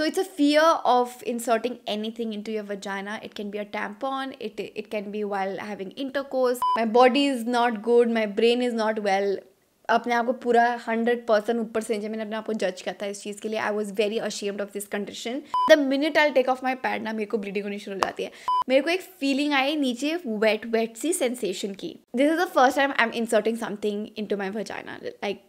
So it's a fear of inserting anything into your vagina. It can be a tampon, it, it can be while having intercourse. My body is not good, my brain is not well. अपने आप को पूरा hundred percent ऊपर से नीचे मैंने अपने आप को जज किया था इस चीज़ के लिए I was very ashamed of this condition the minute I take off my pad ना मेरे को ब्लीडिंग होनी शुरू हो जाती है मेरे को एक फीलिंग आई नीचे वेट वेट सी सेंसेशन की this is the first time I am inserting something into my vagina like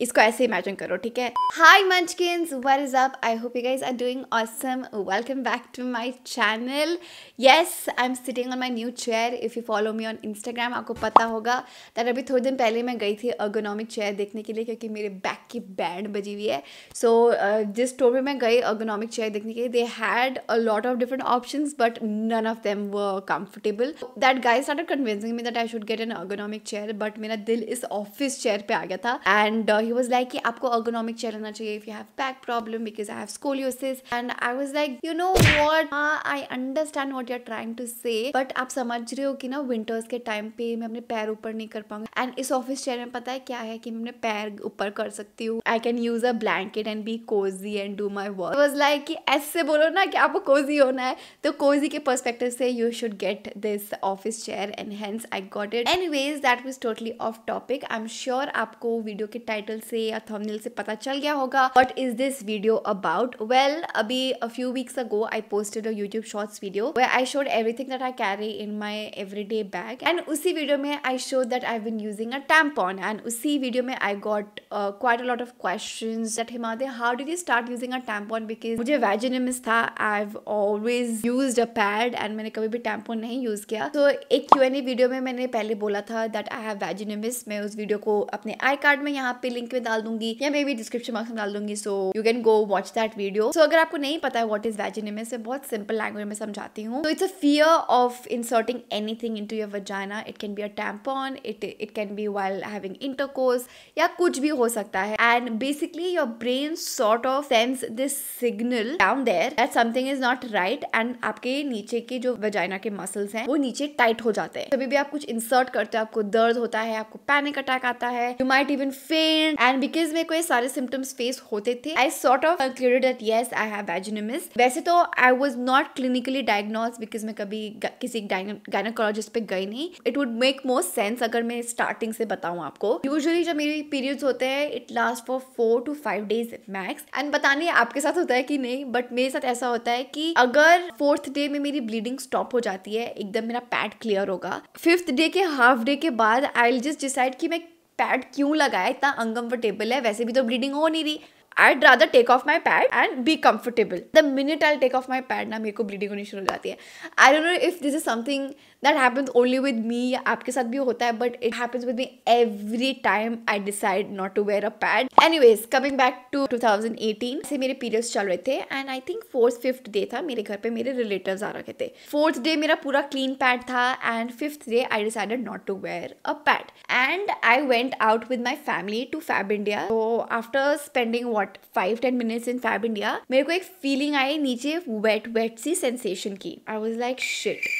इसको ऐसे इमेजिन करो ठीक है hi munchkins what is up I hope you guys are doing awesome welcome back to my channel yes I am sitting on my new chair if you follow me on Instagram आपको पता होगा that अभी थोड़े दिन पहले मैं गई थी अर्गोनॉमिक चेयर देखने के लिए क्योंकि मेरे बैक की बैंड बजी हुई है सो so, uh, जिस स्टोर में मैं गई अर्गोनॉमिक चेयर देखने के लिए they had a lot of different option but none of them were comfortable that guys not convincing me that I should get an ergonomic chair but मेरा दिल इस ऑफिस चेयर पर आ गया था एंड ही वॉज लाइक कि आपको ergonomic chair चाहिए if you have back problem because I have scoliosis and I was like you know what I understand what you are trying to say but आप समझ रहे हो कि ना winters के टाइम पे मैं अपने पैर ऊपर नहीं कर पाऊंगी एंड इस ऑफिस चेयर में पता है क्या है कि मैं अपने पैर ऊपर कर सकती हूँ I can use a blanket and be cozy and do my work was like कि ऐसे बोलो ना कि आपको कोजी होना है तो कोजी के परस्पेक्टिव से you should get this office chair and hence I got it any that was totally off topic I am sure आपको वीडियो के टाइटल टाइटल से या थंबनेल से पता चल गया होगा what is this video about well अभी a few weeks ago I posted a YouTube shorts video where I showed everything that I carry in my everyday bag and उसी video में I show that I been using a tampon and उसी video में I got quite a lot of question that हिमा they how did you start using a tampon because मुझे vaginismus था I have always use a pad and मैंने कभी भी tampon नहीं use किया तो so, एक क्यू एन ए वीडियो में मैंने पहले बोला था दैट आई हैव वैजिनमिस मैं उस वीडियो को अपने आई कार्ड में यहाँ पे लिंक लिंक में डाल दूंगी या मे बी डिस्क्रिप्शन बॉक्स में डाल दूंगी so you can go watch that video so अगर आपको नहीं पता है वॉट इज वैजिनिमस मैं बहुत सिंपल लैंग्वेज में समझाती हूँ तो it's a fear of inserting anything into your vagina it can be a tampon it it can be while having intercourse या कुछ भी हो सकता है and basically your brain sort of sense this signal down there that something is not right and आपके नीचे के जो वजाइना के मसल्स हैं वो नीचे टाइट हो जाते हैं कभी भी आप कुछ इंसर्ट करते हो आपको दर्द होता है आपको पैनिक अटैक आता है you might even feel different and because मेरे को ये सारे सिम्टम्स फेस होते थे I sort of clear that yes I have vaginismus वैसे तो I was not clinically diagnose because मैं कभी किसी गायनोकोलॉजिस्ट पे गई नहीं it would make most sense अगर मैं स्टार्टिंग से बताऊँ आपको यूजली जब मेरी पीरियड्स होते हैं it last for four to five days max and पता नहीं आपके साथ होता है कि नहीं बट मेरे साथ ऐसा होता है कि अगर फोर्थ डे में मेरी ब्लीडिंग स्टॉप हो जाती है एकदम मेरा पैड क्लियर होगा फिफ्थ डे के हाफ डे के बाद आई विल जस्ट डिसाइड कि मैं पैड क्यों लगाया इतना अनकंफर्टेबल है वैसे भी तो ब्लीडिंग हो नहीं रही I rather take off my pad and be comfortable the minute I take off my pad ना मेरे को ब्लीडिंग होनी शुरू हो जाती है I don't know if this is something that happens only with me या आपके साथ भी होता है but it happens with me every time I decide not to wear a pad any coming back to two thousand eighteen से मेरे periods चल रहे थे and I think fourth fifth day था मेरे घर पर मेरे रिलेटिव आ रखे थे फोर्थ डे मेरा पूरा क्लीन पैड था and fifth day I decided not to wear a pad and I went out with my family to Fab India तो after spending what five ten minutes in Fab India मेरे को एक feeling आई नीचे wet wet सी sensation की आई was like shit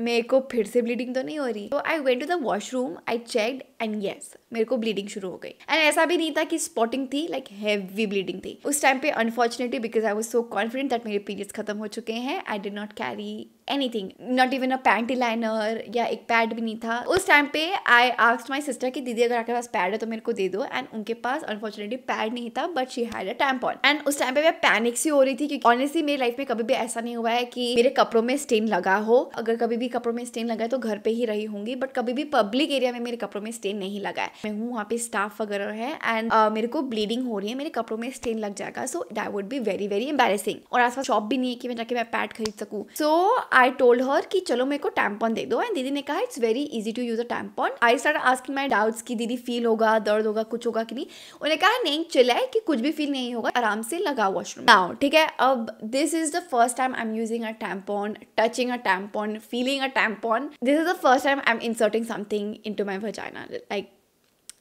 मेरे को फिर से ब्लीडिंग तो नहीं हो रही तो I went to the washroom I check and yes मेरे को ब्लीडिंग शुरू हो गई एंड ऐसा भी नहीं था कि स्पॉटिंग थी लाइक हैवी ब्लीडिंग थी उस टाइम पे unfortunately because I was so confident that मेरे पीरियड्स खत्म हो चुके हैं I did not carry anything not even a panty liner या एक पैड भी नहीं था उस टाइम पे आई आस्ट माई सिस्टर की दीदी अगर आपके पास पैड है तो मेरे को दे दो एंड उनके पास अनफॉर्चुनेटली पैड नहीं था but she had a pawn and उस टाइम पे मैं पैनिक सी हो रही थी क्योंकि ऑनेस्टली मेरी लाइफ में कभी भी ऐसा नहीं हुआ है कि मेरे कपड़ों में स्टेन लगा हो अगर कभी भी कपड़ों में स्टेन लगा है तो घर पे ही रही होंगी बट कभी भी पब्लिक एरिया में मेरे कपड़ों में स्टेन नहीं लगा है मैं हूँ वहाँ पे स्टाफ वगैरह है एंड uh, मेरे को ब्लीडिंग हो रही है मेरे कपड़ों में स्टेन लग जाएगा so that would be very very embarrassing और आसपास शॉप भी नहीं है कि मैं जाके मैं पैड खरीद सकूँ सो so, आई टोल्ड हर कि चलो मेरे को टैम्पॉन दे दो एंड दीदी ने कहा it's very easy to use a tampon I start asking my doubts कि दीदी फील होगा दर्द होगा कुछ होगा कि नहीं उन्हें कहा नहीं चिल्ला है कि कुछ भी फील नहीं होगा आराम से लगा वॉशरूम नाउ ठीक है अब this is the first time I am using a tampon touching a tampon feeling a tampon this is the first time I am inserting something into my vagina like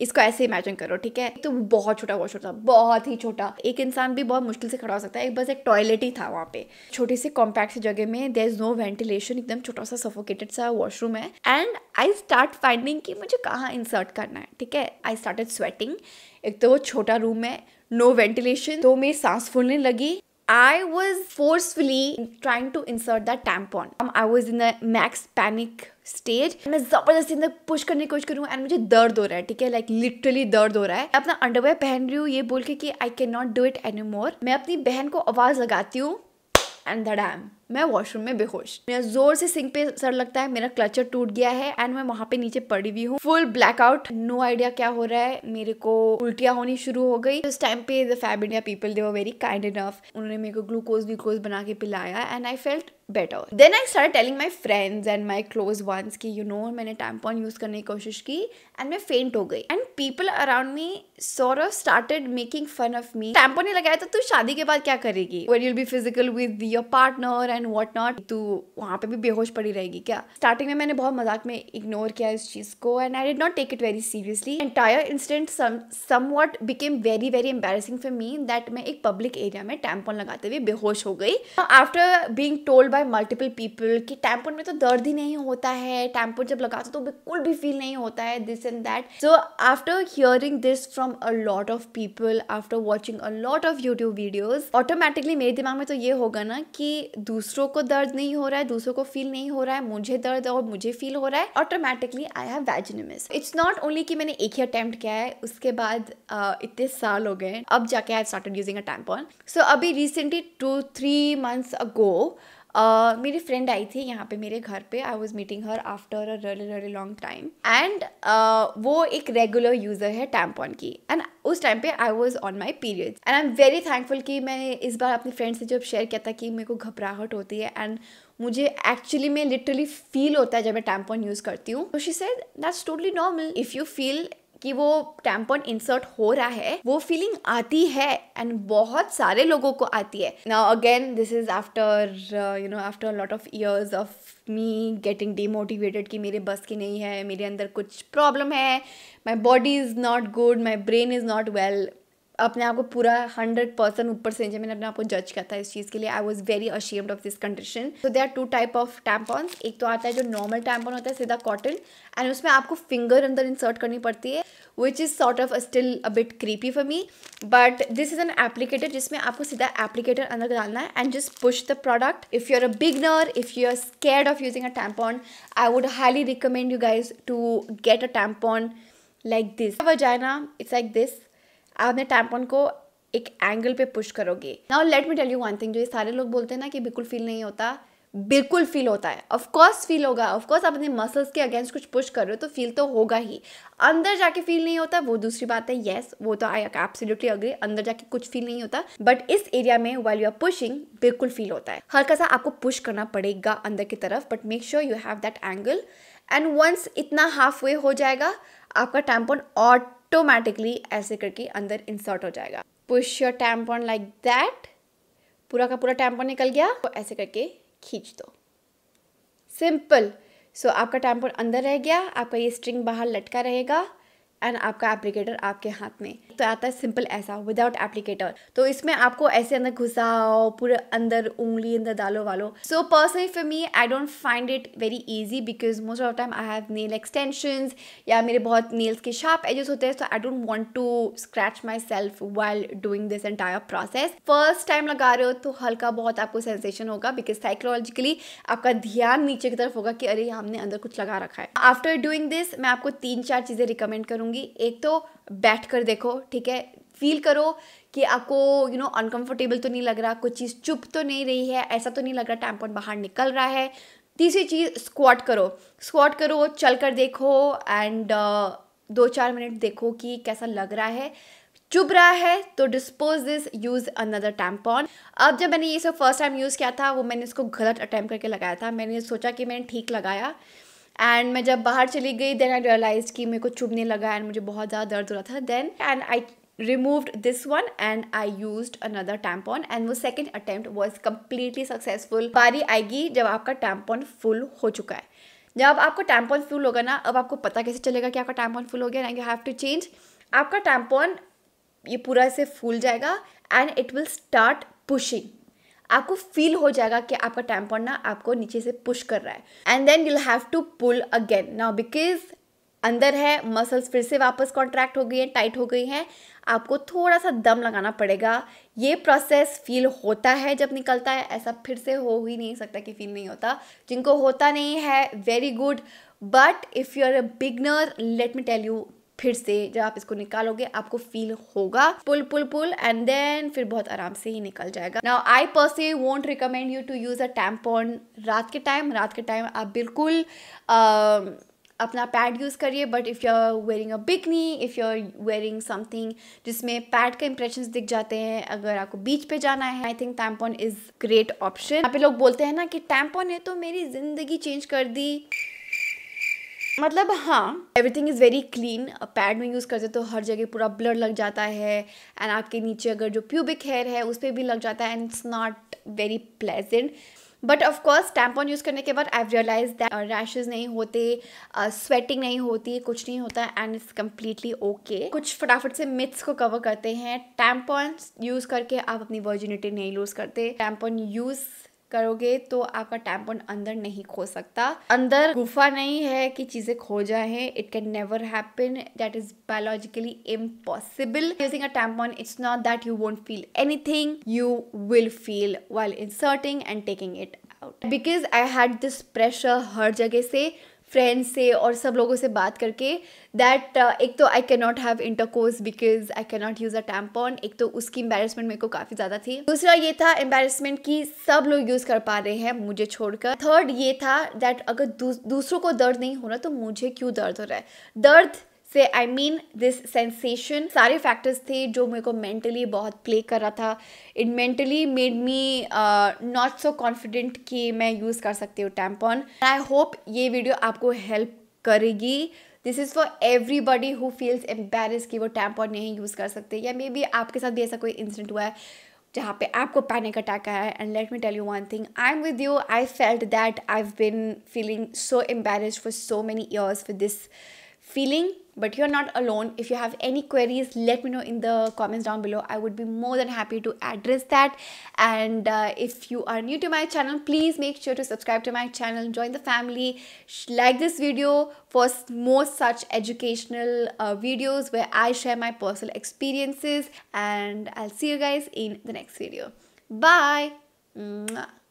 इसको ऐसे imagine करो ठीक है तो बहुत छोटा बहुत था बहुत ही छोटा एक इंसान भी बहुत मुश्किल से खड़ा हो सकता है एक बस एक टॉयलेट ही था वहाँ पे छोटी सी कॉम्पैक्ट सी जगह में देर इज नो वेंटिलेशन एकदम छोटा सा सफोकेटेड सा वॉशरूम है एंड आई स्टार्ट फाइंडिंग कि मुझे कहाँ इंसर्ट करना है ठीक है आई स्टार्ट स्वेटिंग एक तो वो छोटा रूम है नो वेंटिलेशन तो मेरी सांस फूलने लगी I was forcefully trying to insert that tampon. Um, I was in a max panic stage मैं ज़बरदस्ती अंदर पुश करने की कोशिश करूँ एंड मुझे दर्द हो रहा है ठीक है लाइक लिटरली दर्द हो रहा है मैं अपना अंडरवेयर पहन रही हूँ ये बोल के कि I can not do it any more मैं अपनी बहन को आवाज़ लगाती हूँ एंड धड़ाम मैं वॉशरूम में बेहोश मेरा जोर से सिंक पे सर लगता है मेरा क्लचर टूट गया है एंड मैं वहां पे नीचे पड़ी हुई हूँ फुल ब्लैकआउट नो आइडिया क्या हो रहा है मेरे को उल्टिया होनी शुरू हो गई उस टाइम पे the Fab India people they were very kind enough उन्होंने मेरे को ग्लूकोज व्लूकोज बना के पिलाया and I felt better then I start telling my friends and my close ones की यू नो मैंने टैम्पॉन यूज़ करने की कोशिश की एंड मैं फेंट हो गई and people around me sort of started making fun of me tampon नहीं लगाया तो तू शादी के बाद क्या करेगी where you'll be physical with your partner and what not तू वहाँ पे भी बेहोश पड़ी रहेगी क्या स्टार्टिंग में मैंने बहुत मजाक में इग्नोर किया इस चीज़ को and I did not take it very seriously entire incident somewhat became very very embarrassing for me that मैं एक पब्लिक एरिया में टैम्पोन लगाते हुए बेहोश हो गई after being told by multiple people कि टैम्पोन में तो दर्द ही नहीं होता है टैम्पोन जब लगाते तो बिल्कुल भी फील नहीं होता है this and that so after hearing this from a lot of people after watching a lot of YouTube videos automatically मेरे दिमाग में तो ये होगा ना कि दूसरे दूसरों को दर्द नहीं हो रहा है दूसरों को फील नहीं हो रहा है मुझे दर्द और मुझे फील हो रहा है automatically I have vaginismus it's not only कि मैंने एक ही अटैम्प्ट किया है उसके बाद uh, इतने साल हो गए अब जाके I started using a tampon so अभी recently two three months ago मेरी फ्रेंड आई थी यहाँ पे मेरे घर पे I was meeting her after a really really long time and वो एक रेगुलर यूज़र है टैम्पॉन की एंड उस टाइम पे I was on my periods and I am very thankful कि मैं इस बार अपनी फ्रेंड से जब शेयर किया था कि मेरे को घबराहट होती है एंड मुझे एक्चुअली में लिटरली फील होता है जब मैं टैम्पॉन यूज़ करती हूँ तो she said that's totally normal if you feel कि वो टैम्पॉन इंसर्ट हो रहा है वो फीलिंग आती है एंड बहुत सारे लोगों को आती है now again this is after you know after lot of years of me getting demotivated कि मेरे बस की नहीं है मेरे अंदर कुछ प्रॉब्लम है my body is not good my brain is not well अपने आप को पूरा हंड्रेड परसेंट ऊपर से मैंने अपने आप को जज किया था इस चीज़ के लिए I was very ashamed of this condition तो they are two type of tampons एक तो आता है जो नॉर्मल टैम्पॉन होता है सीधा कॉटन एंड उसमें आपको फिंगर अंदर इंसर्ट करनी पड़ती है which is sort of still a bit creepy for me but this is an applicator जिसमें आपको सीधा एप्लीकेटर अंदर डालना है and just push the product if you are a beginner if you are scared of using a tampon I would highly recommend you guys to get a tampon like this vagina it's like this आपने tampon को एक angle पे push करोगे now late me tell you one thing जो ये सारे लोग बोलते हैं ना कि बिल्कुल फील नहीं होता बिल्कुल फील होता है ऑफ कोर्स फील होगा ऑफ कोर्स आप अपने मसल्स के अगेंस्ट कुछ पुश कर रहे हो तो फील तो होगा ही अंदर जाके फील नहीं होता वो दूसरी बात है येस वो तो आई एब्सोल्युटली अग्री अंदर जाके कुछ फील नहीं होता बट इस एरिया में वाइल यू आर पुशिंग बिल्कुल फील होता है हल्का सा आपको पुश करना पड़ेगा अंदर की तरफ but make sure you have that angle and once इतना हाफ वे हो जाएगा आपका टैम्पोन और ऑटोमेटिकली ऐसे करके अंदर इंसर्ट हो जाएगा push your tampon like that पूरा का पूरा टैम्पॉन निकल गया तो ऐसे करके खींच दो सिंपल सो आपका टैम्पॉन अंदर रह गया आपका ये स्ट्रिंग बाहर लटका रहेगा एंड आपका एप्लीकेटर आपके हाथ में तो आता है सिंपल ऐसा विदाउट एप्लीकेटर तो इसमें आपको ऐसे अंदर घुसाओ पूरे अंदर उंगली अंदर डालो वालो so personally for me I don't find it very easy because most of time I have nail extension या मेरे बहुत नेल्स के शार्प एजेस होते हैं so I don't want to scratch myself while doing this entire process first time लगा रहे हो तो हल्का बहुत आपको सेंसेशन होगा बिकॉज साइकोलॉजिकली आपका ध्यान नीचे की तरफ होगा कि अरे हमने अंदर कुछ लगा रखा है आफ्टर डूइंग दिस मैं आपको तीन चार चीज़ें रिकमेंड करूँगी दूंगी एक तो बैठ कर देखो ठीक है फील करो कि आपको यू नो अनकंफर्टेबल तो नहीं लग रहा कोई चीज़ चुप तो नहीं रही है ऐसा तो नहीं लग रहा टैम्पॉन बाहर निकल रहा है तीसरी चीज़ स्क्वाट करो स्क्वाट करो चल कर देखो एंड uh, दो चार मिनट देखो कि कैसा लग रहा है चुभ रहा है तो dispose this use another tampon अब जब मैंने ये सब फर्स्ट टाइम यूज़ किया था वो मैंने इसको गलत अटैम्प्ट करके लगाया था मैंने सोचा कि मैंने ठीक लगाया एंड मैं जब बाहर चली गई देन आई रियलाइज कि मेरे को चुभने लगा एंड मुझे बहुत ज़्यादा दर्द हो रहा था then and I removed this one and I use another tampon and वो second attempt was completely successful बारी आएगी जब आपका टैम्पोन फुल हो चुका है जब आपका टैम्पॉन फुल होगा ना अब आपको पता कैसे चलेगा कि आपका टैम्पॉन फुल हो गया and you have to change आपका टैम्पॉन ये पूरा से फूल जाएगा and it will start pushing आपको फील हो जाएगा कि आपका टैम्पॉन ना आपको नीचे से पुश कर रहा है and then you'll have to pull again now because अंदर है मसल्स फिर से वापस कॉन्ट्रैक्ट हो गई हैं टाइट हो गई हैं आपको थोड़ा सा दम लगाना पड़ेगा ये प्रोसेस फील होता है जब निकलता है ऐसा फिर से हो ही नहीं सकता कि फील नहीं होता जिनको होता नहीं है very good but if you are a beginner let me tell you फिर से जब आप इसको निकालोगे आपको फील होगा पुल पुल पुल एंड देन फिर बहुत आराम से ही निकल जाएगा now I personally won't recommend you to use a tampon रात के टाइम रात के टाइम आप बिल्कुल uh, अपना पैड यूज़ करिए but if you are wearing a bikini if you are wearing something जिसमें पैड का इंप्रेशन दिख जाते हैं अगर आपको बीच पे जाना है I think tampon is great option यहाँ पे लोग बोलते हैं ना कि टैम्पॉन है तो मेरी ज़िंदगी चेंज कर दी मतलब हाँ everything is very clean pad में यूज़ करते तो हर जगह पूरा ब्लड लग जाता है एंड आपके नीचे अगर जो प्यूबिक हेयर है उस पर भी लग जाता है and it's not very pleasant but of course tampon use करने के बाद आई रियलाइज दैट रैशेज नहीं होते स्वेटिंग uh, नहीं होती कुछ नहीं होता एंड इट्स कम्प्लीटली ओके कुछ फटाफट से मिथ्स को कवर करते हैं टैम्पॉन्स यूज़ करके आप अपनी वर्जिनिटी नहीं लूज़ करते टैम्पॉन यूज़ करोगे तो आपका टैम्पन अंदर नहीं खो सकता अंदर गुफा नहीं है कि चीज़ें खो जाए it can never happen that is biologically impossible using a tampon it's not that you won't feel anything you will feel while inserting and taking it out because I had this pressure हर जगह से friends से और सब लोगों से बात करके दैट uh, एक तो I can not have intercourse because I can not use a tampon एक तो उसकी एम्बेरसमेंट मेरे को काफ़ी ज़्यादा थी दूसरा ये था एम्बेरसमेंट कि सब लोग यूज़ कर पा रहे हैं मुझे छोड़कर थर्ड ये था दैट अगर दूसरों को दर्द नहीं हो रहा तो मुझे क्यों दर्द हो रहा है दर्द से आई मीन दिस सेंसेशन सारे फैक्टर्स थे जो मेरे को मेंटली बहुत प्ले कर रहा था it mentally made me not so confident कि मैं यूज़ कर सकती हूँ टैम्पॉन आई होप ये वीडियो आपको हेल्प करेगी this is for everybody who feels embarrass कि वो टैम्पॉन नहीं यूज़ कर सकते या मे बी आपके साथ भी ऐसा कोई इंसिडेंट हुआ है जहाँ पे आपको पैनिक अटैक आया है and let me tell you one thing I am with you I felt that I have been feeling so embarrassed for so many years for this feeling but you're not alone if you have any queries let me know in the comments down below i would be more than happy to address that and uh, if you are new to my channel please make sure to subscribe to my channel join the family like this video for more such educational uh, videos where i share my personal experiences and i'll see you guys in the next video bye Mwah.